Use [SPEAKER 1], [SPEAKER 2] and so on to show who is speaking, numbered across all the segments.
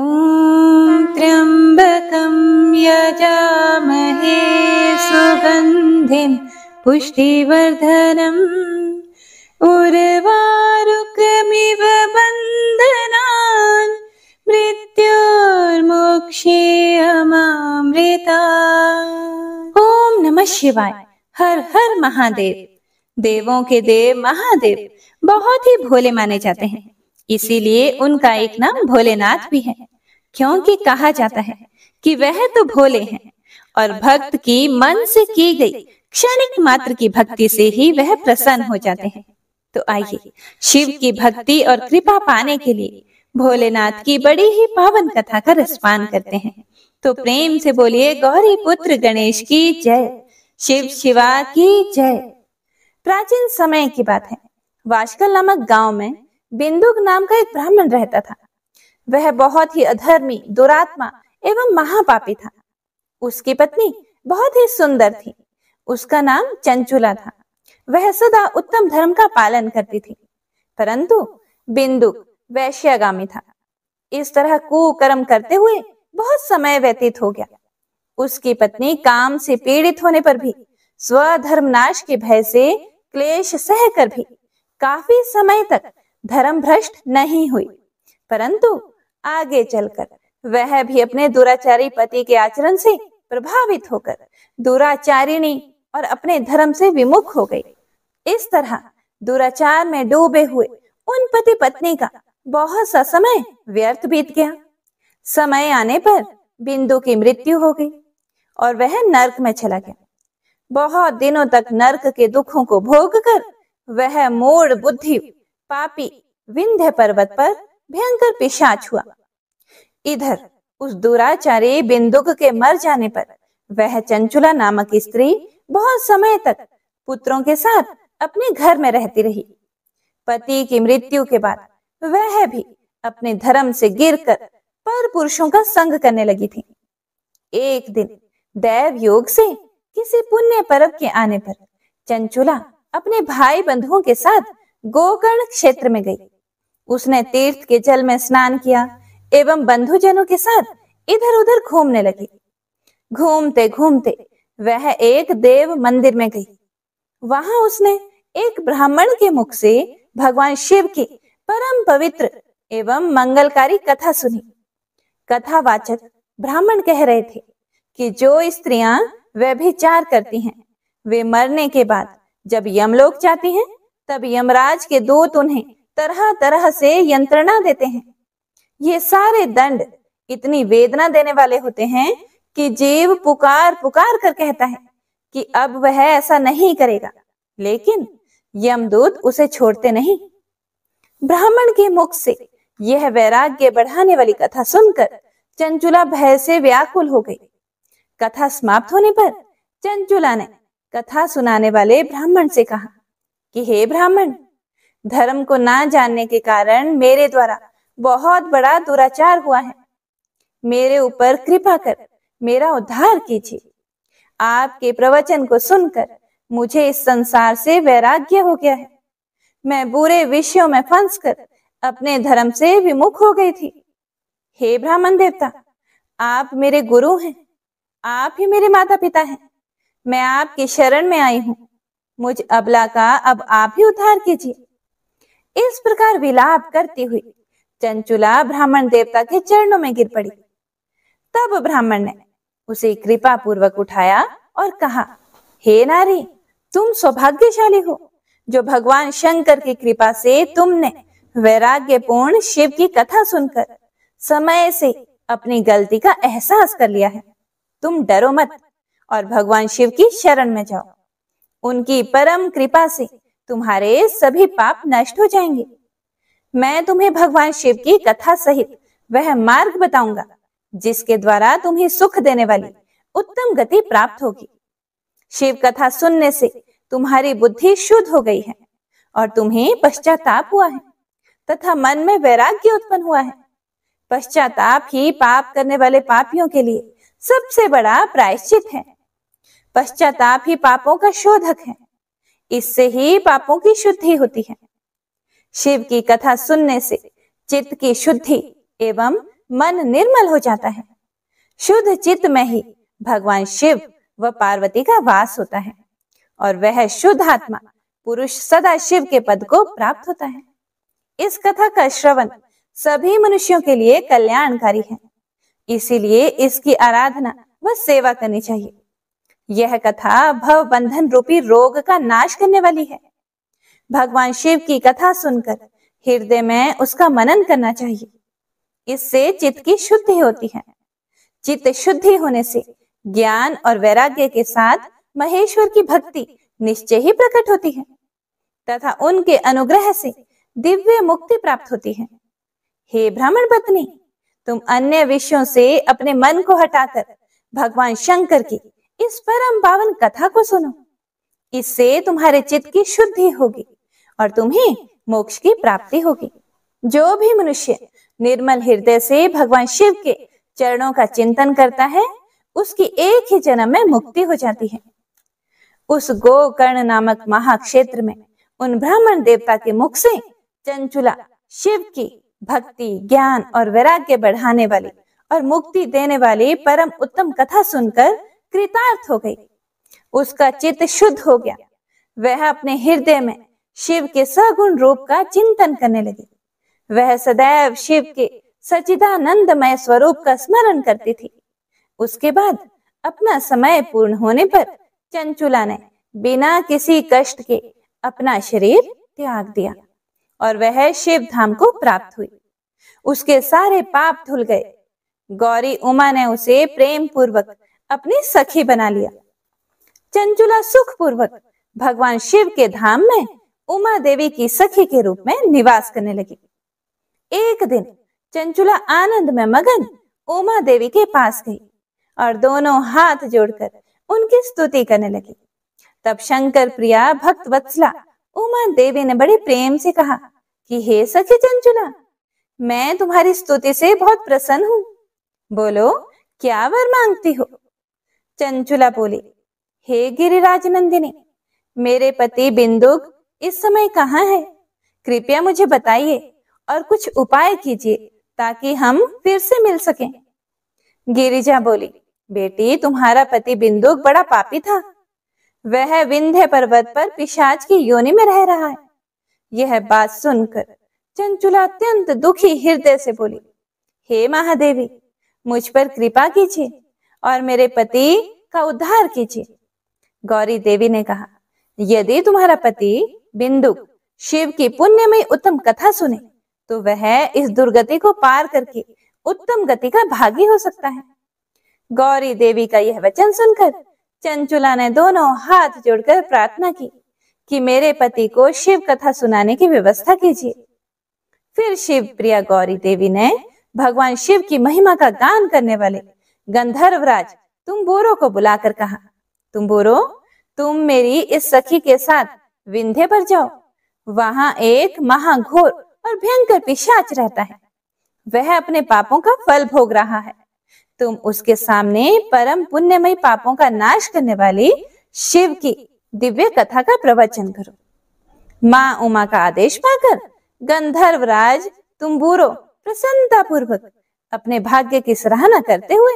[SPEAKER 1] ॐ त्र्यम्बकं यजामहे सुगन्धिं पुष्टिवर्धनम् उर्वारुकमिव बन्धनान् मृत्योर्मोक्षेयमामृता ॐ नमः शिवाय हर हर महादेव देवों के देव महादेव बहुत ही भोले माने जाते हैं इसीलिए उनका एक नाम भोलेनाथ भी है क्योंकि कहा जाता है कि वह तो भोले हैं और भक्त की मन से की गई क्षणिक मात्र की भक्ति से ही वह प्रसन्न हो जाते हैं तो आइए शिव की भक्ति और कृपा पाने के लिए भोलेनाथ की बड़ी ही पावन कथा का रसपान करते हैं तो प्रेम से बोलिए गौरी पुत्र गणेश की जय शिव शिवा की जय प्राचीन समय की बात है वाशकल नामक गांव में बिंदुक नाम का एक ब्राह्मण रहता था वह बहुत ही अधर्मी दुरात्मा एवं महापापी था उसकी पत्नी बहुत ही सुंदर थी उसका नाम चंचुला था वह सदा उत्तम धर्म का पालन करती थी परंतु बिंदुक वैश्यागामी था इस तरह कुकर्म करते हुए बहुत समय व्यतीत हो गया उसकी पत्नी काम से पीड़ित होने पर भी स्वधर्मनाश के भय से क्लेश सह कर भी काफी समय तक धर्म भ्रष्ट नहीं हुई परंतु आगे चलकर वह भी अपने दुराचारी पति के आचरण से प्रभावित होकर दुराचारिणी और अपने धर्म से विमुख हो गई इस तरह दुराचार में डूबे हुए उन पति पत्नी का बहुत सा समय व्यर्थ बीत गया समय आने पर बिंदु की मृत्यु हो गई और वह नर्क में चला गया बहुत दिनों तक नर्क के दुखों को भोग कर वह मूड बुद्धि पापी विंध्य पर्वत पर भयंकर पिशाच हुआ इधर उस दुराचारी बिंदुक के मर जाने पर वह चंचुला नामक स्त्री बहुत समय तक पुत्रों के साथ अपने घर में रहती रही पति की मृत्यु के बाद वह भी अपने धर्म से गिरकर पर पुरुषों का संग करने लगी थी एक दिन दैव योग से किसी पुण्य पर्व के आने पर चंचुला अपने भाई बंधुओं के साथ गोकर्ण क्षेत्र में गई उसने तीर्थ के जल में स्नान किया एवं बंधुजनों के साथ इधर उधर घूमने लगी घूमते घूमते वह एक देव मंदिर में गई वहां उसने एक ब्राह्मण के मुख से भगवान शिव की परम पवित्र एवं मंगलकारी कथा सुनी कथावाचक ब्राह्मण कह रहे थे कि जो स्त्रियां व्यभिचार करती हैं वे मरने के बाद जब यमलोक जाती हैं तब यमराज के दूत उन्हें तरह तरह से यंत्रणा देते हैं ये सारे दंड इतनी वेदना देने वाले होते हैं कि जीव पुकार पुकार कर कहता है कि अब वह ऐसा नहीं करेगा लेकिन यमदूत उसे छोड़ते नहीं ब्राह्मण के मुख से यह वैराग्य बढ़ाने वाली कथा सुनकर चंचुला भय से व्याकुल हो गई कथा समाप्त होने पर चंचुला ने कथा सुनाने वाले ब्राह्मण से कहा कि हे ब्राह्मण धर्म को ना जानने के कारण मेरे द्वारा बहुत बड़ा दुराचार हुआ है मेरे ऊपर कृपा कर मेरा उद्धार कीजिए आपके प्रवचन को सुनकर मुझे इस संसार से वैराग्य हो गया है मैं बुरे विषयों में फंस कर अपने धर्म से विमुख हो गई थी हे ब्राह्मण देवता आप मेरे गुरु हैं आप ही मेरे माता पिता हैं मैं आपकी शरण में आई हूँ मुझ अबला का अब आप ही उद्धार कीजिए इस प्रकार विलाप करती हुई चंचुला ब्राह्मण देवता के चरणों में गिर पड़ी तब ब्राह्मण ने उसे कृपा पूर्वक उठाया और कहा हे नारी तुम सौभाग्यशाली हो जो भगवान शंकर की कृपा से तुमने वैराग्य पूर्ण शिव की कथा सुनकर समय से अपनी गलती का एहसास कर लिया है तुम डरो मत और भगवान शिव की शरण में जाओ उनकी परम कृपा से तुम्हारे सभी पाप नष्ट हो जाएंगे मैं तुम्हें भगवान शिव की कथा सहित वह मार्ग बताऊंगा जिसके द्वारा तुम्हें सुख देने वाली उत्तम गति प्राप्त होगी शिव कथा सुनने से तुम्हारी बुद्धि शुद्ध हो गई है और तुम्हें पश्चाताप हुआ है तथा मन में वैराग्य उत्पन्न हुआ है पश्चाताप ही पाप करने वाले पापियों के लिए सबसे बड़ा प्रायश्चित है पश्चाताप ही पापों का शोधक है इससे ही पापों की शुद्धि होती है शिव की कथा सुनने से चित्त की शुद्धि एवं मन निर्मल हो जाता है शुद्ध चित्त में ही भगवान शिव व पार्वती का वास होता है और वह शुद्ध आत्मा पुरुष सदा शिव के पद को प्राप्त होता है इस कथा का श्रवण सभी मनुष्यों के लिए कल्याणकारी है इसीलिए इसकी आराधना व सेवा करनी चाहिए यह कथा भव बंधन रूपी रोग का नाश करने वाली है भगवान शिव की कथा सुनकर हृदय में उसका मनन करना चाहिए इससे चित्त की शुद्धि होती है चित्त शुद्धि होने से ज्ञान और वैराग्य के साथ महेश्वर की भक्ति निश्चय ही प्रकट होती है तथा उनके अनुग्रह से दिव्य मुक्ति प्राप्त होती है हे ब्राह्मण पत्नी तुम अन्य विषयों से अपने मन को हटाकर भगवान शंकर की इस परम पावन कथा को सुनो इससे तुम्हारे चित्त की शुद्धि होगी और तुम्हें मोक्ष की प्राप्ति होगी जो भी मनुष्य निर्मल हृदय से भगवान शिव के चरणों का चिंतन करता है उसकी एक ही जन्म में मुक्ति हो जाती है उस गोकर्ण नामक महाक्षेत्र में उन ब्राह्मण देवता के मुख से चंचुला शिव की भक्ति ज्ञान और वैराग्य बढ़ाने वाली और मुक्ति देने वाली परम उत्तम कथा सुनकर कृतार्थ हो गई उसका चित्त शुद्ध हो गया वह अपने हृदय में शिव के सगुण रूप का चिंतन करने लगी वह सदैव शिव के सचिदानंदमय स्वरूप का स्मरण करती थी उसके बाद अपना समय पूर्ण होने पर चंचुला ने बिना किसी कष्ट के अपना शरीर त्याग दिया और वह शिव धाम को प्राप्त हुई उसके सारे पाप धुल गए गौरी उमा ने उसे प्रेम पूर्वक अपने सखी बना लिया चंचुला सुख पूर्वक भगवान शिव के धाम में उमा देवी की सखी के रूप में निवास करने लगी एक दिन चंचुला आनंद में मगन उमा देवी के पास गई और दोनों हाथ जोड़कर उनकी स्तुति करने लगी तब शंकर प्रिया भक्त वत्सला उमा देवी ने बड़े प्रेम से कहा कि हे सखी चंचुला मैं तुम्हारी स्तुति से बहुत प्रसन्न हूँ बोलो क्या वर मांगती हो चंचुला बोली हे गिरिराज नंदिनी मेरे पति बिंदुक इस समय कहाँ है कृपया मुझे बताइए और कुछ उपाय कीजिए ताकि हम फिर से मिल सके गिरिजा बोली बेटी तुम्हारा पति बिंदुक बड़ा पापी था वह विंध्य पर्वत पर पिशाच की योनि में रह रहा है यह बात सुनकर चंचुला अत्यंत दुखी हृदय से बोली हे महादेवी मुझ पर कृपा कीजिए और मेरे पति का उद्धार कीजिए गौरी देवी ने कहा यदि तुम्हारा पति बिंदु शिव की पुण्य में उत्तम कथा सुने तो वह इस दुर्गति को पार करके उत्तम गति का भागी हो सकता है गौरी देवी का यह वचन सुनकर चंचुला ने दोनों हाथ जोड़कर प्रार्थना की कि मेरे पति को शिव कथा सुनाने की व्यवस्था कीजिए फिर शिव प्रिया गौरी देवी ने भगवान शिव की महिमा का गान करने वाले गंधर्वराज तुम बोरो को बुलाकर कहा तुम बोरो तुम मेरी इस सखी के साथ विंध्य पर जाओ वहां एक महाघोर और भयंकर पिशाच रहता है वह अपने पापों का फल भोग रहा है तुम उसके सामने परम पुण्यमय पापों का नाश करने वाली शिव की दिव्य कथा का प्रवचन करो माँ उमा का आदेश पाकर गंधर्वराज तुम बूरो प्रसन्नता पूर्वक अपने भाग्य की सराहना करते हुए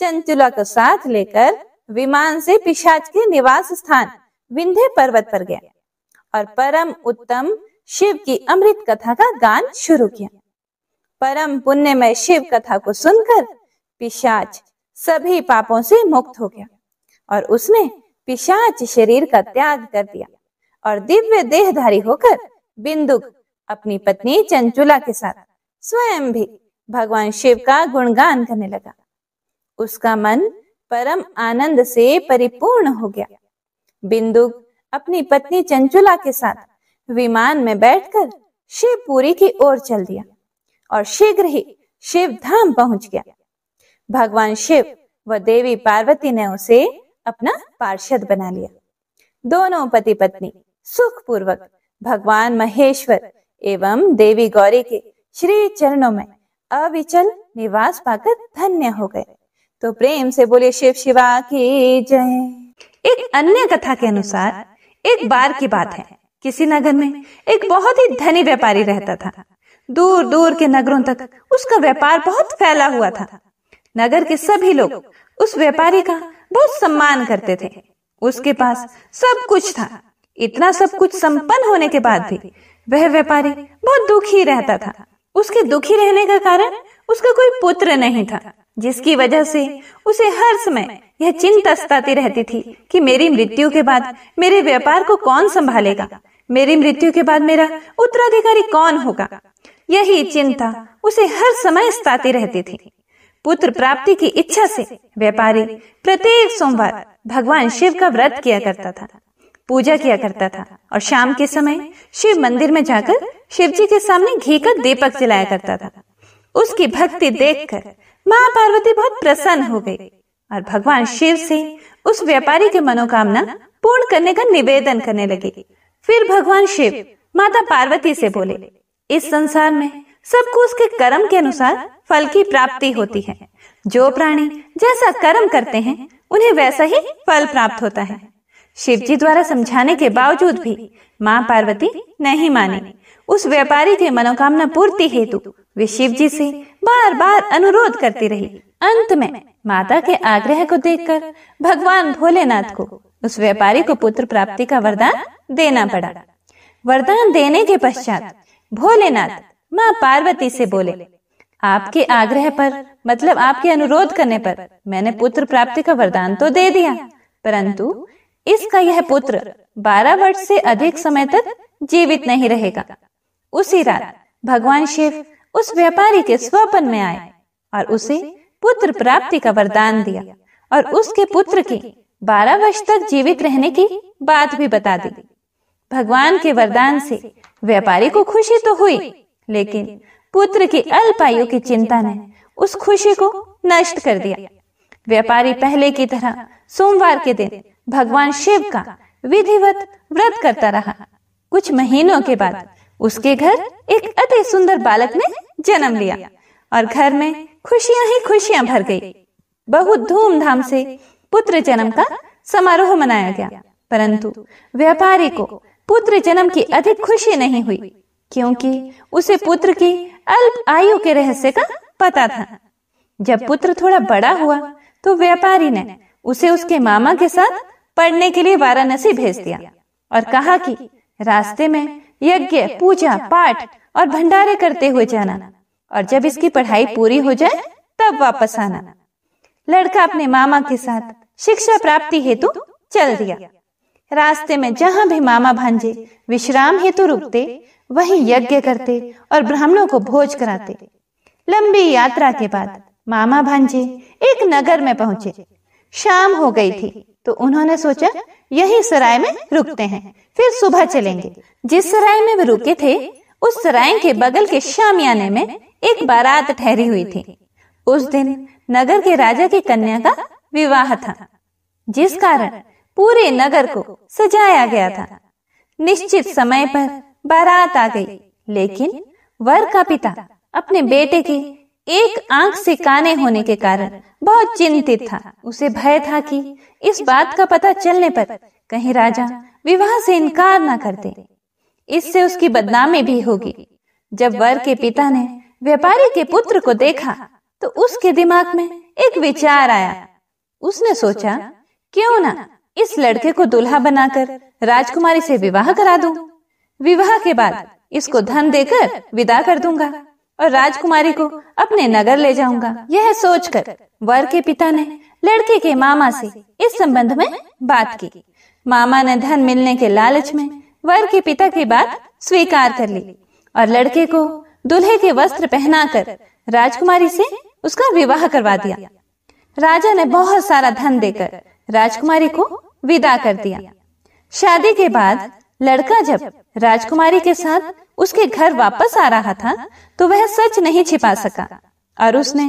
[SPEAKER 1] चंचुला को साथ लेकर विमान से पिशाच के निवास स्थान विंध्य पर्वत पर गया और परम उत्तम शिव की अमृत कथा का गान शुरू किया परम पुण्यमय शिव कथा को सुनकर पिशाच सभी पापों से मुक्त हो गया और उसने पिशाच शरीर का त्याग कर दिया और दिव्य देहधारी होकर बिंदुक अपनी पत्नी चंचुला के साथ स्वयं भी भगवान शिव का गुणगान करने लगा उसका मन परम आनंद से परिपूर्ण हो गया बिंदु अपनी पत्नी चंचुला के साथ विमान में बैठकर शिवपुरी की ओर चल दिया और शीघ्र ही शिव धाम पहुंच गया भगवान शिव व देवी पार्वती ने उसे अपना पार्षद बना लिया दोनों पति पत्नी सुख पूर्वक भगवान महेश्वर एवं देवी गौरी के श्री चरणों में अविचल निवास पाकर धन्य हो गए तो प्रेम से बोले शिव शिवा की जय एक अन्य कथा के अनुसार एक बार की बात है किसी नगर में एक बहुत ही धनी व्यापारी रहता था दूर दूर के नगरों तक उसका व्यापार बहुत फैला हुआ था नगर के सभी लोग उस व्यापारी का बहुत सम्मान करते थे उसके पास सब कुछ था इतना सब कुछ संपन्न होने के बाद भी वह व्यापारी बहुत दुखी रहता था उसके दुखी रहने का कारण उसका कोई पुत्र नहीं था जिसकी वजह से उसे हर समय यह चिंता सताती रहती थी कि मेरी मृत्यु के बाद मेरे व्यापार को कौन संभालेगा मेरी मृत्यु के बाद मेरा उत्तराधिकारी कौन होगा यही चिंता उसे हर समय सताती रहती थी पुत्र प्राप्ति की इच्छा से व्यापारी प्रत्येक सोमवार भगवान शिव का व्रत किया करता था पूजा किया करता था और शाम के समय शिव मंदिर में जाकर शिव जी के सामने घी का दीपक जलाया करता था उसकी भक्ति देखकर माँ पार्वती बहुत प्रसन्न हो गई और भगवान शिव से उस व्यापारी की मनोकामना पूर्ण करने का निवेदन करने लगे फिर भगवान शिव माता पार्वती से बोले इस संसार में सबको उसके कर्म के अनुसार फल की प्राप्ति होती है जो प्राणी जैसा कर्म करते हैं उन्हें वैसा ही फल प्राप्त होता है शिव जी द्वारा समझाने के बावजूद भी माँ पार्वती नहीं मानी उस व्यापारी की मनोकामना पूर्ति हेतु वे शिव जी से बार बार अनुरोध करती रही अंत में माता के आग्रह को देखकर भगवान भोलेनाथ को उस व्यापारी को पुत्र प्राप्ति का वरदान देना पड़ा वरदान देने के पश्चात भोलेनाथ माँ पार्वती से बोले आपके आग्रह पर मतलब आपके अनुरोध करने पर मैंने पुत्र प्राप्ति का वरदान तो दे दिया परंतु इसका यह पुत्र बारह वर्ष से अधिक समय तक जीवित नहीं रहेगा उसी रात भगवान शिव उस व्यापारी के स्वपन में आए और उसे पुत्र प्राप्ति का वरदान दिया और उसके पुत्र के बारह वर्ष तक जीवित रहने की बात भी बता दी भगवान के वरदान से व्यापारी को खुशी तो हुई लेकिन पुत्र की अल्पायु की चिंता ने उस खुशी को नष्ट कर दिया व्यापारी पहले की तरह सोमवार के दिन भगवान शिव का विधिवत व्रत करता रहा कुछ महीनों के बाद उसके घर एक अति सुंदर बालक ने जन्म लिया और घर में खुशियां ही खुशियां भर गई बहुत धूमधाम से पुत्र जन्म का समारोह मनाया गया परंतु व्यापारी को पुत्र जन्म की अधिक खुशी नहीं हुई क्योंकि उसे पुत्र की अल्प आयु के रहस्य का पता था जब पुत्र थोड़ा बड़ा हुआ तो व्यापारी ने उसे उसके मामा के साथ पढ़ने के लिए वाराणसी भेज दिया और कहा कि रास्ते में यज्ञ पूजा पाठ और भंडारे करते हुए जाना और जब इसकी पढ़ाई पूरी हो जाए तब वापस आना लड़का अपने मामा के साथ शिक्षा प्राप्ति हेतु चल दिया रास्ते में जहाँ भी मामा भांजे विश्राम हेतु रुकते वहीं यज्ञ करते और ब्राह्मणों को भोज कराते लंबी यात्रा के बाद मामा भांजे एक नगर में पहुंचे शाम हो गई थी तो, तो उन्होंने सोचा यही सराय में रुकते हैं फिर सुबह चलेंगे जिस सराय में वे रुके थे उस सराय के बगल के शामियाने में एक बारात ठहरी हुई थी उस दिन नगर के राजा की कन्या का विवाह था जिस कारण पूरे नगर को सजाया गया था निश्चित समय पर बारात आ गई लेकिन वर का पिता अपने बेटे की एक आंख से काने होने के कारण बहुत चिंतित था उसे भय था कि इस बात का पता चलने पर कहीं राजा विवाह से इनकार न कर दे इससे उसकी बदनामी भी होगी जब वर के पिता ने व्यापारी के पुत्र को देखा तो उसके दिमाग में एक विचार आया उसने सोचा क्यों ना इस लड़के को दुल्हा बनाकर राजकुमारी से विवाह करा दूं। विवाह के बाद इसको धन देकर विदा कर दूंगा और राजकुमारी को अपने नगर ले जाऊंगा यह सोचकर वर के पिता ने लड़के के मामा से इस संबंध में बात की मामा ने धन मिलने के लालच में वर के पिता की बात स्वीकार कर ली और लड़के को दूल्हे के वस्त्र पहनाकर राजकुमारी से उसका विवाह करवा दिया राजा ने बहुत सारा धन देकर राजकुमारी को विदा कर दिया शादी के बाद लड़का जब राजकुमारी के साथ उसके घर वापस आ रहा था तो, तो वह सच नहीं छिपा सका और उसने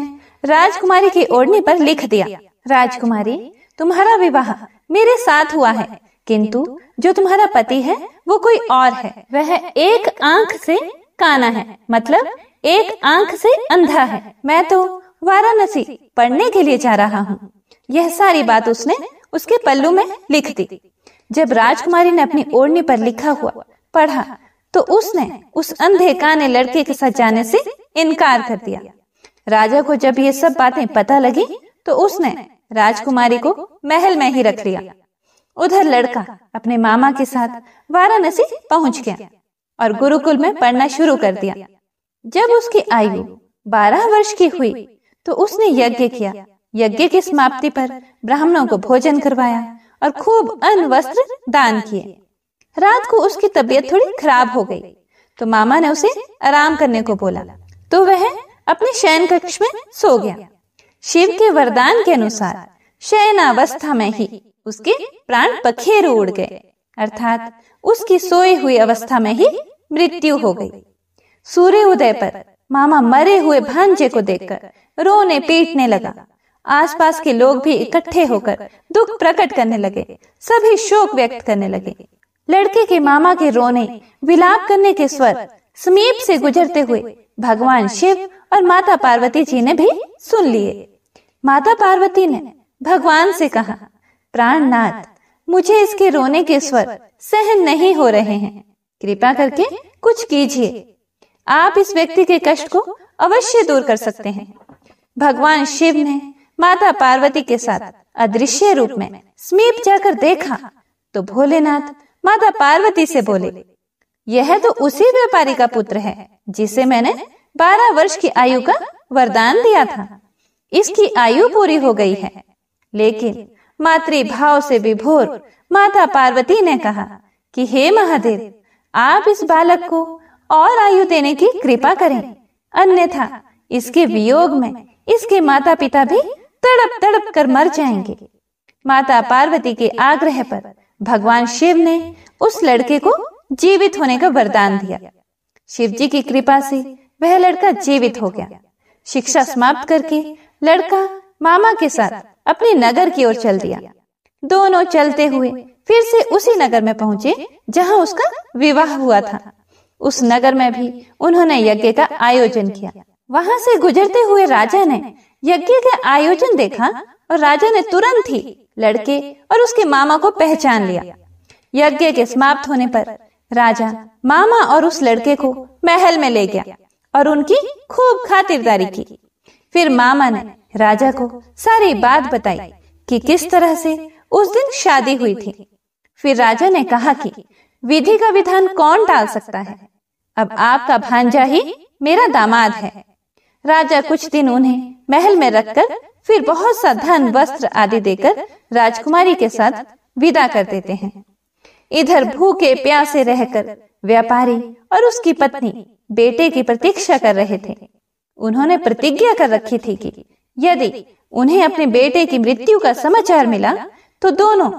[SPEAKER 1] राजकुमारी की ओढ़ने पर लिख दिया राजकुमारी तुम्हारा विवाह मेरे साथ हुआ है किंतु जो तुम्हारा पति है वो कोई और है वह एक आंख से काना है मतलब एक आंख से अंधा है मैं तो वाराणसी पढ़ने के लिए जा रहा हूँ यह सारी बात उसने उसके पल्लू में लिख दी जब राजकुमारी ने अपनी ओढ़नी पर लिखा हुआ पढ़ा तो उसने उस अंधे काने लड़के के साथ जाने से इनकार कर दिया राजा को जब ये सब बातें पता लगी तो उसने राजकुमारी को महल में ही रख लिया उधर लड़का अपने मामा के साथ वाराणसी पहुंच गया और गुरुकुल में पढ़ना शुरू कर दिया जब उसकी आयु बारह वर्ष की हुई तो उसने यज्ञ किया यज्ञ की समाप्ति पर ब्राह्मणों को भोजन करवाया और खूब अन्न वस्त्र दान किए रात को उसकी तबीयत थोड़ी खराब हो गई तो मामा ने उसे आराम करने को बोला तो वह अपने शयन कक्ष में सो गया शिव के वरदान के अनुसार शयन अवस्था में ही उसके प्राण पखेरु उड़ गए अर्थात उसकी सोए हुई अवस्था में ही मृत्यु हो गई सूर्य उदय पर मामा मरे हुए भांजे को देखकर रोने पीटने लगा आसपास के लोग भी इकट्ठे होकर दुख प्रकट करने लगे सभी शोक व्यक्त करने लगे लड़के के मामा के रोने विलाप करने के स्वर समीप से गुजरते हुए भगवान शिव और माता पार्वती जी ने भी सुन लिए माता पार्वती ने भगवान से कहा प्राणनाथ मुझे इसके रोने के स्वर सहन नहीं हो रहे हैं कृपा करके कुछ कीजिए आप इस व्यक्ति के कष्ट को अवश्य दूर कर सकते हैं भगवान शिव ने माता पार्वती के साथ अदृश्य रूप में समीप जाकर देखा तो भोलेनाथ माता पार्वती से बोले यह तो उसी व्यापारी का पुत्र है जिसे मैंने बारह वर्ष की आयु का वरदान दिया था इसकी आयु पूरी हो गई है लेकिन मातृभाव से विभोर माता पार्वती ने कहा कि हे महादेव आप इस बालक को और आयु देने की कृपा करें अन्यथा इसके वियोग में इसके माता पिता भी तड़प तड़प कर मर जाएंगे माता पार्वती के आग्रह पर भगवान शिव ने उस लड़के को जीवित होने का वरदान दिया शिव जी की कृपा से वह लड़का जीवित हो गया शिक्षा समाप्त करके लड़का मामा के साथ अपने नगर की ओर चल दिया दोनों चलते हुए फिर से उसी नगर में पहुंचे जहां उसका विवाह हुआ था उस नगर में भी उन्होंने यज्ञ का आयोजन किया वहां से गुजरते हुए राजा ने यज्ञ का आयोजन देखा और राजा ने तुरंत ही लड़के और उसके मामा को पहचान लिया यज्ञ के समाप्त होने पर राजा मामा और उस लड़के को महल में ले गया और उनकी खूब खातिरदारी की फिर मामा ने राजा को सारी बात बताई कि किस तरह से उस दिन शादी हुई थी फिर राजा ने कहा कि विधि का विधान कौन टाल सकता है अब आपका भांजा ही मेरा दामाद है राजा कुछ दिन उन्हें महल में रखकर फिर बहुत सा धन वस्त्र आदि देकर राजकुमारी के साथ विदा कर देते हैं इधर भूखे प्यासे रहकर व्यापारी और उसकी पत्नी बेटे की प्रतीक्षा कर रहे थे उन्होंने प्रतिज्ञा कर रखी थी कि यदि उन्हें अपने बेटे की मृत्यु का समाचार मिला तो, तो दोनों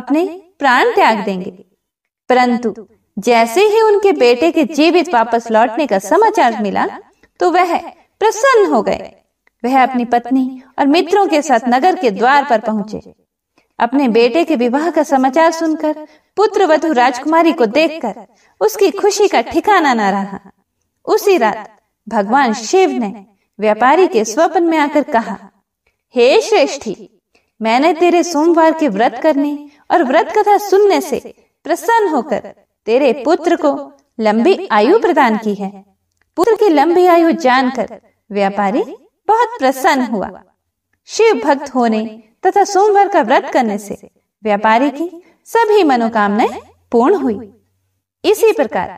[SPEAKER 1] अपने प्राण त्याग देंगे परंतु जैसे ही उनके बेटे के जीवित वापस लौटने का समाचार मिला तो वह प्रसन्न हो गए वह अपनी पत्नी और मित्रों के साथ नगर के द्वार पर पहुंचे अपने बेटे के विवाह का समाचार सुनकर पुत्र वधु राजकुमारी को देखकर उसकी खुशी का ठिकाना न रहा उसी रात भगवान शिव ने व्यापारी के स्वप्न में आकर कहा हे श्रेष्ठी मैंने तेरे सोमवार के व्रत करने और व्रत कथा सुनने से प्रसन्न होकर तेरे पुत्र को लंबी आयु प्रदान की है पुत्र की लंबी आयु जानकर व्यापारी बहुत प्रसन्न हुआ शिव भक्त होने तथा सोमवार का व्रत करने से व्यापारी की सभी मनोकामनाएं पूर्ण हुई इसी प्रकार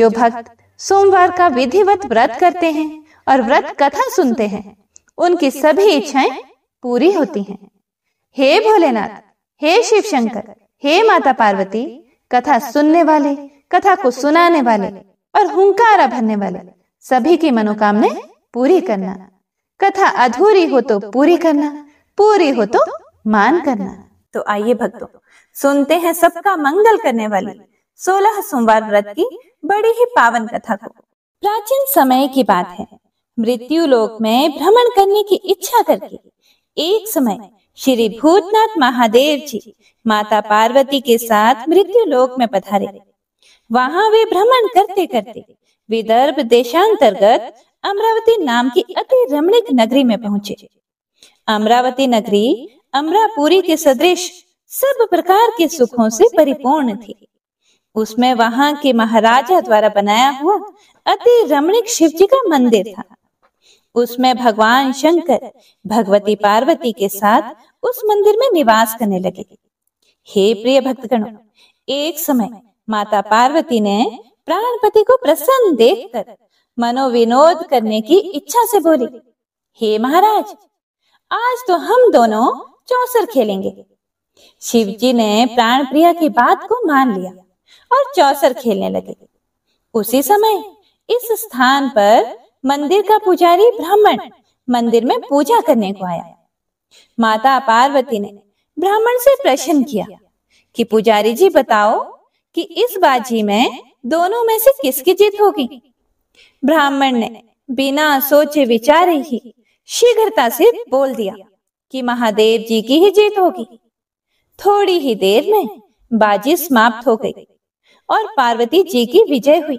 [SPEAKER 1] जो भक्त सोमवार का विधिवत व्रत करते हैं और व्रत कथा सुनते हैं उनकी सभी इच्छाएं पूरी होती हैं। हे भोलेनाथ हे शिव शंकर हे माता पार्वती कथा सुनने वाले कथा को सुनाने वाले और हुंकारा भरने वाले सभी की मनोकामनाएं पूरी करना कथा अधूरी हो तो पूरी करना पूरी हो तो मान करना तो आइए भक्तों सुनते हैं सबका मंगल करने वाली सोलह सोमवार व्रत की बड़ी ही पावन कथा को प्राचीन समय की बात है मृत्यु लोक में भ्रमण करने की इच्छा करके एक समय श्री भूतनाथ महादेव जी माता पार्वती के साथ मृत्यु लोक में पधारे वहां वे भ्रमण करते करते विदर्भ देशांतर्गत अमरावती नाम की अति रमणीक नगरी में पहुंचे अमरावती नगरी अमरापुरी के सदृश सब प्रकार के सुखों से परिपूर्ण थी उसमें वहां के महाराजा द्वारा बनाया हुआ अति रमणीक शिव जी का मंदिर था उसमें भगवान शंकर भगवती पार्वती के साथ उस मंदिर में निवास करने लगे हे प्रिय भक्तगणों एक समय माता पार्वती ने प्राणपति को प्रसन्न देखकर मनोविनोद करने की इच्छा से बोली हे महाराज आज तो हम दोनों चौसर खेलेंगे शिवजी ने प्राण प्रिया की बात को मान लिया और चौसर खेलने लगे उसी समय इस स्थान पर मंदिर का पुजारी ब्राह्मण मंदिर में पूजा करने को आया माता पार्वती ने ब्राह्मण से प्रश्न किया कि पुजारी जी बताओ कि इस बाजी में दोनों में से किसकी जीत होगी ब्राह्मण ने बिना सोचे विचारे ही शीघ्रता से बोल दिया कि महादेव जी की ही जीत होगी थोड़ी ही देर में बाजी समाप्त हो गई और पार्वती जी की विजय हुई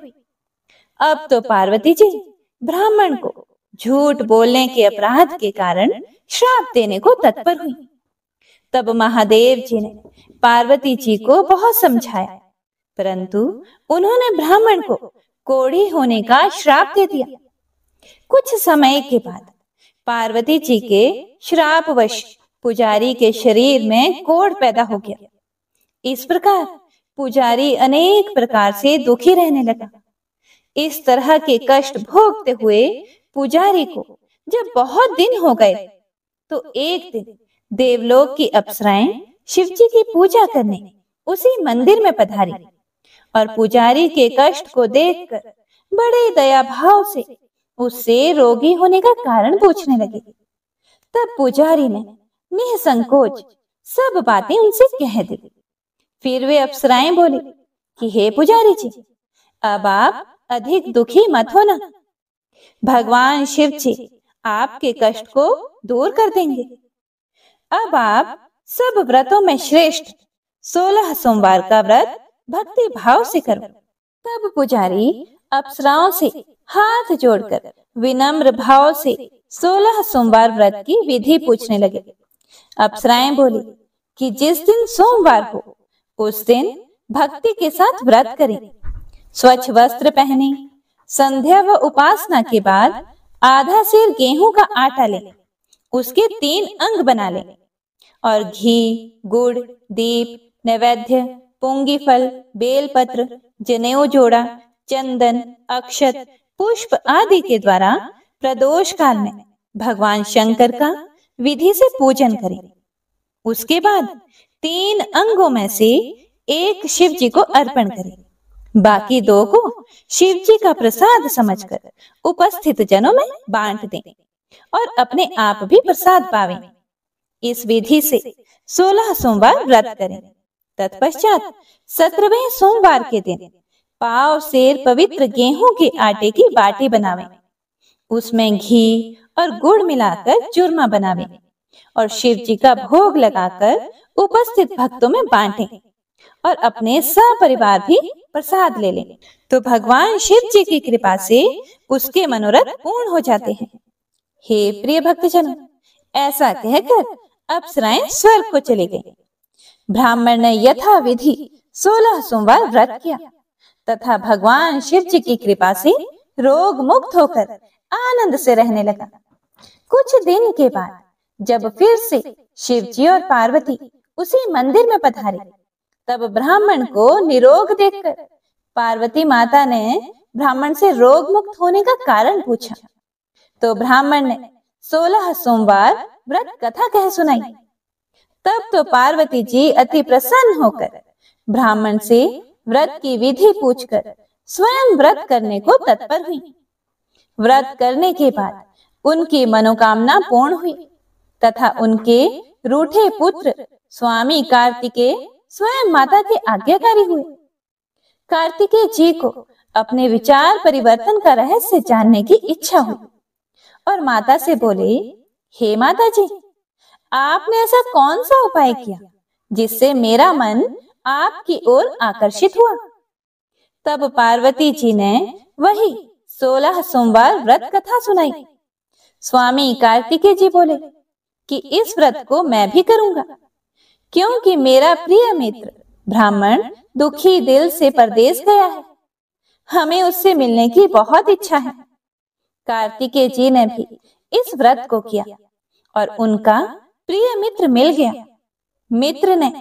[SPEAKER 1] अब तो पार्वती जी ब्राह्मण को झूठ बोलने के अपराध के कारण श्राप देने को तत्पर हुई तब महादेव जी ने पार्वती जी को बहुत समझाया परंतु उन्होंने ब्राह्मण को कोडी होने का श्राप दे दिया कुछ समय के बाद पार्वती जी के श्राप वश पुजारी के शरीर में कोड़ पैदा हो गया इस प्रकार पुजारी अनेक प्रकार से दुखी रहने लगा इस तरह के कष्ट भोगते हुए पुजारी को जब बहुत दिन हो गए तो एक दिन देवलोक की अप्सराएं शिवजी की पूजा करने उसी मंदिर में पधारी और पुजारी के कष्ट को देखकर बड़े दया भाव से उससे रोगी होने का कारण पूछने लगे तब पुजारी ने निसंकोच सब बातें उनसे कह दी फिर वे अप्सराएं बोली कि हे पुजारी जी अब आप अधिक दुखी मत होना भगवान शिव जी आपके कष्ट को दूर कर देंगे अब आप सब व्रतों में श्रेष्ठ सोलह सोमवार का व्रत भक्ति भाव से करो तब पुजारी अप्सराओं से हाथ जोड़कर विनम्र भाव से सोलह सोमवार व्रत की विधि पूछने लगे अप्सराएं बोली कि जिस दिन सोमवार हो उस दिन भक्ति के साथ व्रत करें स्वच्छ वस्त्र पहने संध्या व उपासना के बाद आधा सेर गेहूं का आटा लें उसके तीन अंग बना लें और घी गुड़ दीप नैवेद्य पोंगी फल बेलपत्र जनेऊ जोड़ा चंदन अक्षत पुष्प आदि के द्वारा प्रदोष काल में भगवान शंकर का विधि से पूजन करें उसके बाद तीन अंगों में से एक शिव जी को अर्पण करें बाकी दो को शिव जी का प्रसाद समझकर उपस्थित जनों में बांट दें और अपने आप भी प्रसाद पावे इस विधि से सोलह सोमवार व्रत करें तत्पश्चात सत्रहवें सोमवार के दिन पाव शेर पवित्र गेहूं के आटे की बाटी बनावे उसमें घी और गुड़ मिलाकर चूरमा बनावे और शिव जी का भोग लगाकर उपस्थित भक्तों में बांटे और अपने सपरिवार भी प्रसाद ले लें तो भगवान शिव जी की कृपा से उसके मनोरथ पूर्ण हो जाते हैं हे प्रिय भक्तजन ऐसा कहकर अप्सराएं स्वर्ग को चले गए ब्राह्मण ने यथा विधि सोलह सोमवार व्रत किया तथा भगवान शिव जी की कृपा से रोग मुक्त होकर आनंद से रहने लगा कुछ दिन के बाद जब फिर से शिव जी और पार्वती उसी मंदिर में पधारे तब ब्राह्मण को निरोग देखकर पार्वती माता ने ब्राह्मण से रोग मुक्त होने का कारण पूछा तो ब्राह्मण ने सोलह सोमवार व्रत कथा कह सुनाई तब तो पार्वती जी अति प्रसन्न होकर ब्राह्मण से व्रत की विधि पूछकर स्वयं व्रत करने को तत्पर हुई व्रत करने के बाद उनकी मनोकामना पूर्ण हुई तथा उनके रूठे पुत्र स्वामी कार्तिके स्वयं माता के आज्ञाकारी हुए कार्तिकेय जी को अपने विचार परिवर्तन का रहस्य जानने की इच्छा हुई और माता से बोले हे माता जी आपने ऐसा कौन सा उपाय किया जिससे मेरा मन आपकी ओर आकर्षित हुआ तब पार्वती जी ने वही सोलह सोमवार व्रत कथा सुनाई स्वामी कार्तिकेय जी बोले कि इस व्रत को मैं भी करूंगा क्योंकि मेरा प्रिय मित्र ब्राह्मण दुखी दिल से परदेश गया है हमें उससे मिलने की बहुत इच्छा है कार्तिकेय जी ने भी इस व्रत को किया और उनका प्रिय मित्र मिल गया मित्र ने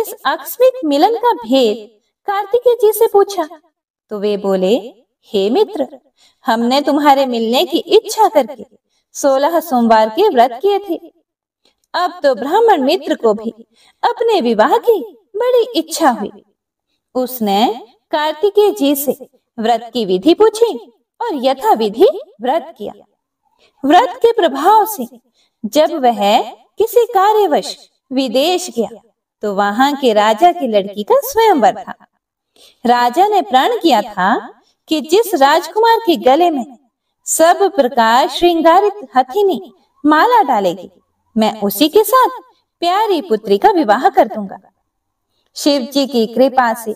[SPEAKER 1] इस आकस्मिक मिलन का भेद कार्तिकेय जी से पूछा तो वे बोले हे मित्र हमने तुम्हारे मिलने की इच्छा करके सोलह सोमवार के व्रत किए थे अब तो ब्राह्मण मित्र को भी अपने विवाह की बड़ी इच्छा हुई उसने कार्तिकेय जी से व्रत की विधि पूछी और यथा विधि व्रत किया व्रत के प्रभाव से जब वह किसी कार्यवश विदेश गया तो वहां के राजा की लड़की का स्वयंवर था राजा ने प्रण किया था कि जिस राजकुमार के गले में सब प्रकार श्रृंगारित हथिनी माला डालेगी मैं उसी के साथ प्यारी पुत्री का विवाह कर दूंगा शिव जी की कृपा से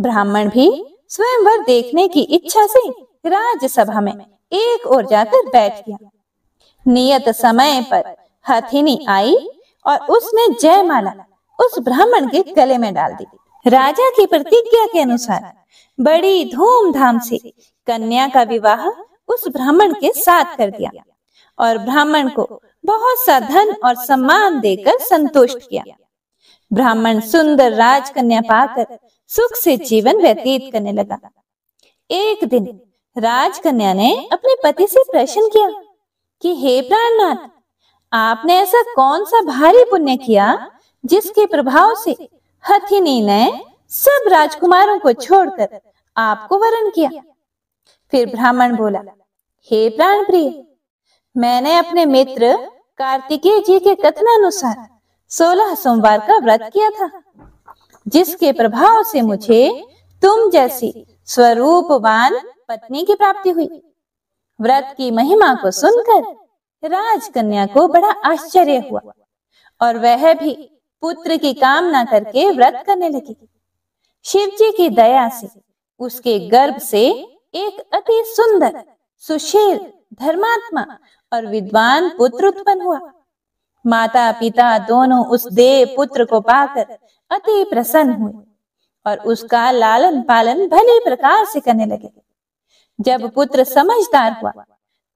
[SPEAKER 1] ब्राह्मण भी स्वयंवर देखने की इच्छा से राज्यसभा में एक और जाकर बैठ गया नियत समय पर हथिनी आई और उसने जय माला उस ब्राह्मण के गले में डाल दी राजा की प्रतिज्ञा के अनुसार बड़ी धूमधाम से कन्या का विवाह उस ब्राह्मण के साथ कर दिया और ब्राह्मण को बहुत सा धन और सम्मान देकर संतुष्ट किया ब्राह्मण सुंदर राजकन्या पाकर सुख से जीवन व्यतीत करने लगा एक दिन राजकन्या ने अपने पति से प्रश्न किया कि हे प्राणनाथ आपने ऐसा कौन सा भारी पुण्य किया जिसके प्रभाव से हथिनी ने सब राजकुमारों को छोड़कर आपको वरण किया फिर ब्राह्मण बोला हे प्राण प्रिय मैंने अपने मित्र कार्तिकेय जी के कथनानुसार सोलह सोमवार का व्रत किया था जिसके प्रभाव से मुझे तुम जैसी स्वरूपवान पत्नी की प्राप्ति हुई व्रत की महिमा को सुनकर राजकन्या को बड़ा आश्चर्य हुआ और वह भी पुत्र की कामना करके व्रत करने लगी शिव जी की दया से उसके गर्भ से एक अति सुंदर सुशील धर्मात्मा और विद्वान पुत्र उत्पन्न हुआ माता पिता दोनों उस देव पुत्र को पाकर अति प्रसन्न हुए और उसका लालन पालन भले प्रकार से करने लगे जब पुत्र समझदार हुआ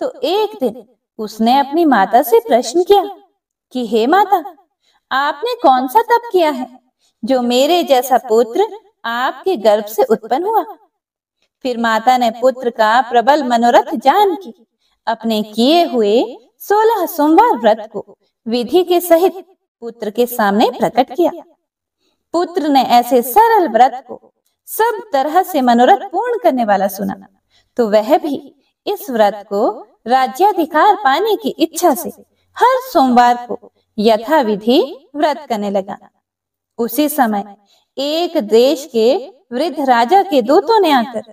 [SPEAKER 1] तो एक दिन उसने अपनी माता से प्रश्न किया कि हे माता आपने कौन सा तप किया है जो मेरे जैसा पुत्र आपके गर्भ से उत्पन्न हुआ फिर माता ने पुत्र का प्रबल मनोरथ जान के अपने किए हुए सोलह सोमवार व्रत को विधि के सहित पुत्र के सामने प्रकट किया पुत्र ने ऐसे सरल व्रत को सब तरह से मनोरथ पूर्ण करने वाला सुना तो वह भी इस व्रत को राज्याधिकार पाने की इच्छा से हर सोमवार को यथा विधि व्रत करने लगा उसी समय एक देश के वृद्ध राजा के दूतों ने आकर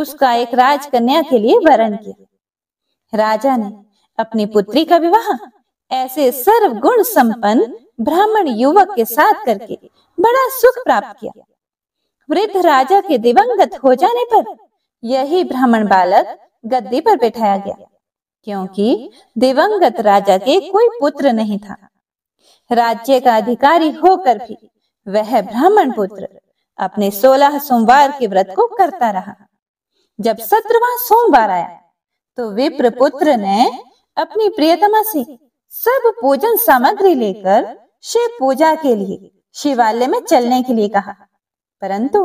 [SPEAKER 1] उसका एक राजकन्या के लिए वरण किया राजा ने अपनी पुत्री का विवाह ऐसे सर्व गुण संपन्न ब्राह्मण युवक के साथ करके बड़ा सुख प्राप्त किया वृद्ध राजा के दिवंगत हो जाने पर यही ब्राह्मण बालक गद्दी पर बैठाया गया क्योंकि दिवंगत राजा के कोई पुत्र नहीं था राज्य का अधिकारी होकर भी वह ब्राह्मण पुत्र अपने सोलह सोमवार के व्रत को करता रहा जब सत्रवा सोमवार आया तो विप्र पुत्र ने अपनी प्रियतमा से सब पूजन सामग्री लेकर शिव पूजा के लिए शिवालय में चलने के लिए कहा परंतु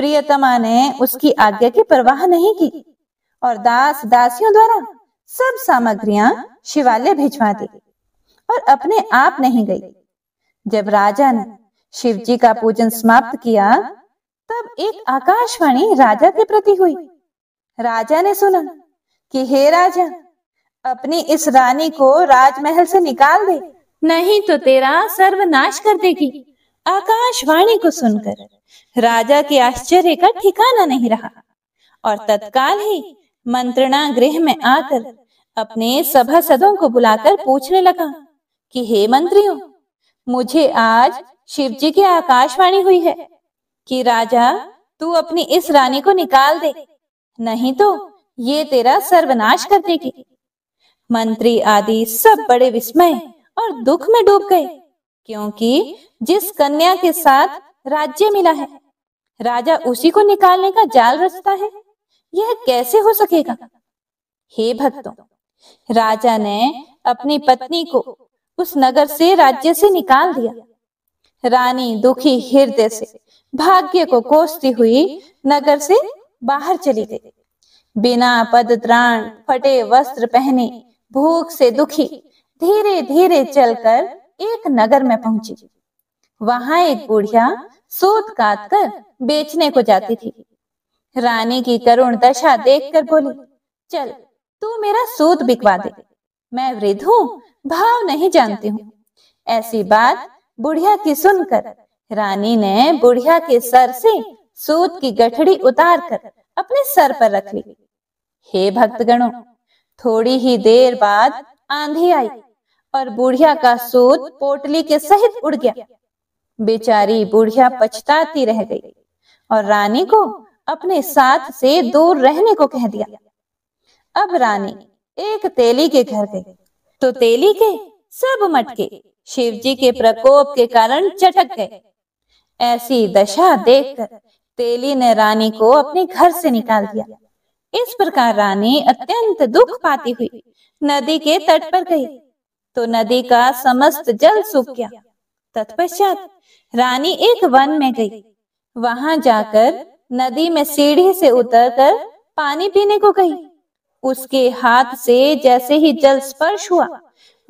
[SPEAKER 1] प्रियतमा ने उसकी आज्ञा की परवाह नहीं की और दास दासियों द्वारा सब सामग्रियां शिवालय भिजवा दी और अपने आप नहीं गई जब राजा ने शिव जी का पूजन समाप्त किया तब एक आकाशवाणी राजा के प्रति हुई राजा ने सुना कि हे राजा अपनी इस रानी को राजमहल से निकाल दे नहीं तो तेरा सर्वनाश कर देगी आकाशवाणी को सुनकर राजा के आश्चर्य का ठिकाना नहीं रहा और तत्काल ही मंत्रणा गृह में आकर अपने सभा सदों को बुलाकर पूछने लगा कि हे मंत्रियों मुझे आज शिव जी की आकाशवाणी हुई है कि राजा तू अपनी इस रानी को निकाल दे नहीं तो ये तेरा सर्वनाश कर देगी मंत्री आदि सब बड़े विस्मय और दुख में डूब गए क्योंकि जिस कन्या के साथ राज्य मिला है राजा उसी को निकालने का जाल रचता है यह कैसे हो सकेगा हे भक्तों राजा ने अपनी पत्नी को उस नगर से राज्य से निकाल दिया रानी दुखी हृदय से भाग्य को कोसती हुई नगर से बाहर चली गई बिना पद त्राण फटे वस्त्र पहने भूख से दुखी धीरे धीरे चलकर एक नगर में पहुंची वहां एक बुढ़िया सूत काट कर बेचने को जाती थी रानी की करुण दशा देखकर बोली चल तू मेरा सूत बिकवा दे मैं वृद्ध हूँ भाव नहीं जानती हूँ ऐसी बात बुढ़िया की सुनकर रानी ने बुढ़िया के सर से सूत की गठड़ी उतार कर अपने सर पर रख ली हे भक्तगणों थोड़ी ही देर बाद आंधी आई और बुढ़िया का सूत पोटली के सहित उड़ गया बेचारी बुढ़िया पछताती रह गई और रानी को अपने साथ से दूर रहने को कह दिया अब रानी एक तेली के घर गई तो तेली के सब मटके शिवजी के प्रकोप के कारण चटक गए ऐसी दशा देखकर तेली ने रानी को अपने घर से निकाल दिया इस प्रकार रानी अत्यंत दुख पाती हुई नदी के तट पर गई तो नदी का समस्त जल सूख गया तत्पश्चात रानी एक वन में गई वहां जाकर नदी में सीढ़ी से उतरकर पानी पीने को गई उसके हाथ से जैसे ही जल स्पर्श हुआ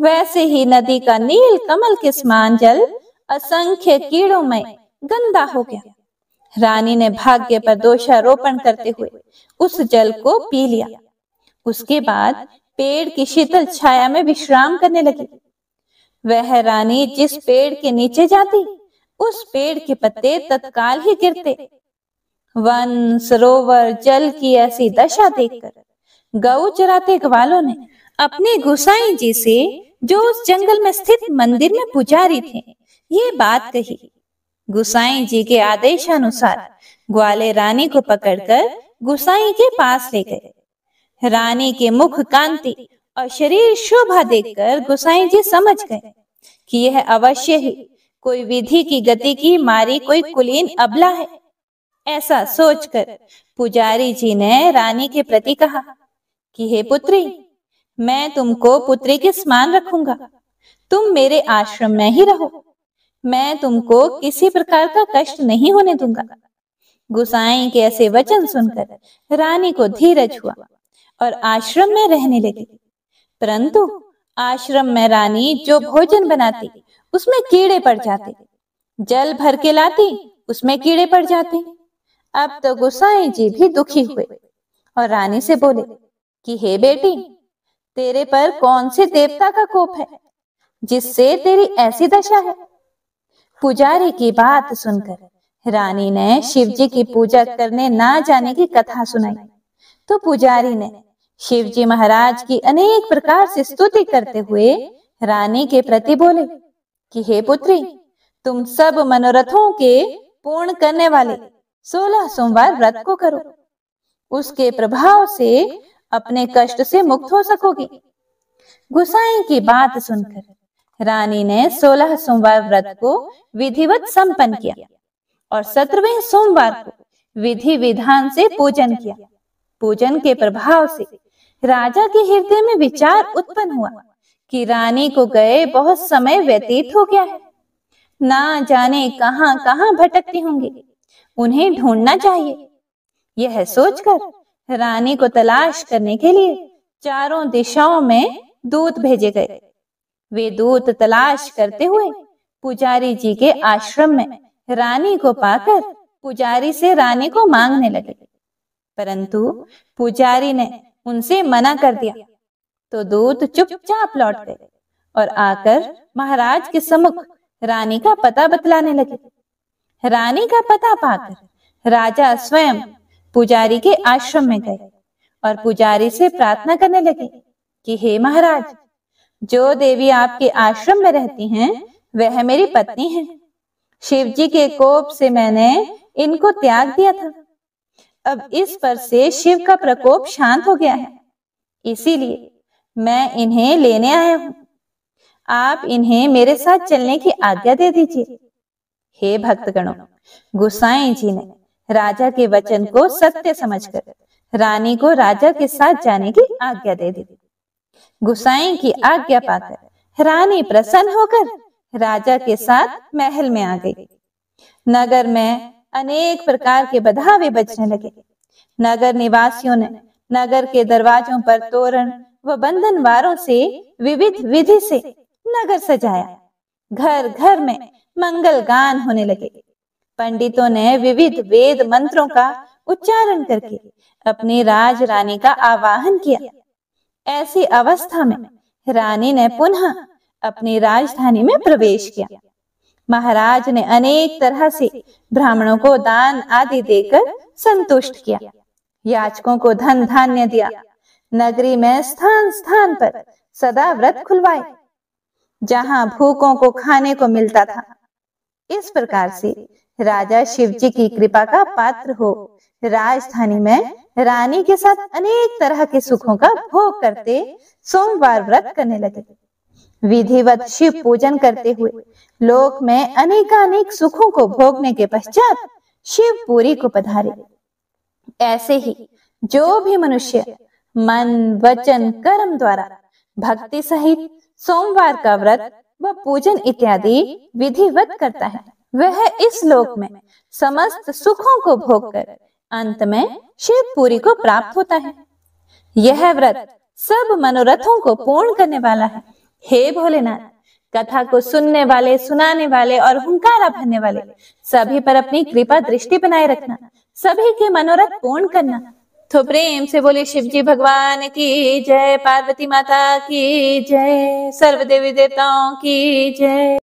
[SPEAKER 1] वैसे ही नदी का नील कमल के समान जल असंख्य कीड़ों में गंदा हो गया रानी ने भाग्य पर दोषारोपण करते हुए उस जल को पी लिया उसके बाद पेड़ की शीतल छाया में विश्राम करने लगी वह रानी जिस पेड़ के नीचे जाती उस पेड़ के पत्ते तत्काल ही गिरते वन सरोवर जल की ऐसी दशा देखकर गऊ चराते ग्वालों ने अपने गुसाई जी से जो उस जंगल में स्थित मंदिर में पुजारी थे ये बात कही गुसाई जी के आदेशानुसार ग्वाले रानी को पकड़कर गुसाई के पास ले गए रानी के मुख कांति और शरीर शोभा देखकर गोसाई जी समझ गए कि यह अवश्य ही कोई विधि की गति की मारी कोई कुलीन अबला है ऐसा सोचकर पुजारी जी ने रानी के प्रति कहा कि हे पुत्री मैं तुमको पुत्री के समान रखूंगा तुम मेरे आश्रम में ही रहो मैं तुमको किसी प्रकार का कष्ट नहीं होने दूंगा गुसाई के ऐसे वचन सुनकर रानी को धीरज हुआ और आश्रम में रहने लगी परंतु आश्रम में रानी जो भोजन बनाती उसमें कीड़े पड़ जाते जल भर के लाती उसमें कीड़े पड़ जाते अब तो गुसाई जी भी दुखी हुए और रानी से बोले कि हे बेटी तेरे पर कौन से देवता का कोप है जिससे तेरी ऐसी दशा है पुजारी की बात सुनकर रानी ने शिव जी की पूजा करने ना जाने की कथा सुनाई तो पुजारी ने शिव जी महाराज की अनेक प्रकार से स्तुति करते हुए रानी के प्रति बोले कि हे पुत्री तुम सब मनोरथों के पूर्ण करने वाले सोलह सोमवार व्रत को करो उसके प्रभाव से अपने कष्ट से मुक्त हो सकोगी गुसाई की बात सुनकर रानी ने सोलह सोमवार व्रत को विधिवत संपन्न किया और सत्रहवें सोमवार को विधि विधान से पूजन किया पूजन के प्रभाव से राजा के हृदय में विचार उत्पन्न हुआ कि रानी को गए बहुत समय व्यतीत हो गया है ना जाने कहां कहां भटकती होंगी उन्हें ढूंढना चाहिए यह सोचकर रानी को तलाश करने के लिए चारों दिशाओं में दूत भेजे गए वे दूत तलाश करते हुए पुजारी जी के आश्रम में रानी को पाकर पुजारी से रानी को मांगने लगे परंतु पुजारी ने उनसे मना कर दिया तो दूत चुपचाप लौट गए और आकर महाराज के समुख रानी का पता बतलाने लगे रानी का पता पाकर राजा स्वयं पुजारी के आश्रम में गए और पुजारी से प्रार्थना करने लगे कि हे महाराज जो देवी आपके आश्रम में रहती हैं वह मेरी पत्नी है शिव जी के कोप से मैंने इनको त्याग दिया था अब इस पर से शिव का प्रकोप शांत हो गया है इसीलिए मैं इन्हें लेने आया हूँ आप इन्हें मेरे साथ चलने की आज्ञा दे दीजिए हे भक्तगणों गुसाई जी ने राजा के वचन को सत्य समझकर रानी को राजा के साथ जाने की आज्ञा दे दी गुसाई की आज्ञा पाकर रानी प्रसन्न होकर राजा के साथ महल में आ गई नगर में अनेक प्रकार के बधावे बचने लगे नगर निवासियों ने नगर के दरवाजों पर तोरण व बंधनवारों से विविध विधि से नगर सजाया घर घर में मंगल गान होने लगे पंडितों ने विविध वेद मंत्रों का उच्चारण करके अपनी राज रानी का आवाहन किया ऐसी अवस्था में रानी ने पुनः अपनी राजधानी में प्रवेश किया महाराज ने अनेक तरह से ब्राह्मणों को दान आदि देकर संतुष्ट किया याचकों को धन धान्य दिया नगरी में स्थान स्थान पर सदा व्रत खुलवाए जहां भूखों को खाने को मिलता था इस प्रकार से राजा शिवजी की कृपा का पात्र हो राजधानी में रानी के साथ अनेक तरह के सुखों का भोग करते सोमवार व्रत करने लगे विधिवत शिव पूजन करते हुए लोक में अनेकानेक सुखों को भोगने के पश्चात शिवपुरी को पधारे ऐसे ही जो भी मनुष्य मन वचन कर्म द्वारा भक्ति सहित सोमवार का व्रत व पूजन इत्यादि विधिवत करता है वह इस लोक में समस्त सुखों को भोगकर अंत में शिवपुरी को प्राप्त होता है यह व्रत सब मनोरथों को पूर्ण करने वाला है हे भोलेनाथ कथा को सुनने वाले सुनाने वाले और हुंकारा भरने वाले सभी पर अपनी कृपा दृष्टि बनाए रखना सभी के मनोरथ पूर्ण करना तो प्रेम से बोले शिव जी भगवान की जय पार्वती माता की जय सर्व देवी देवताओं की जय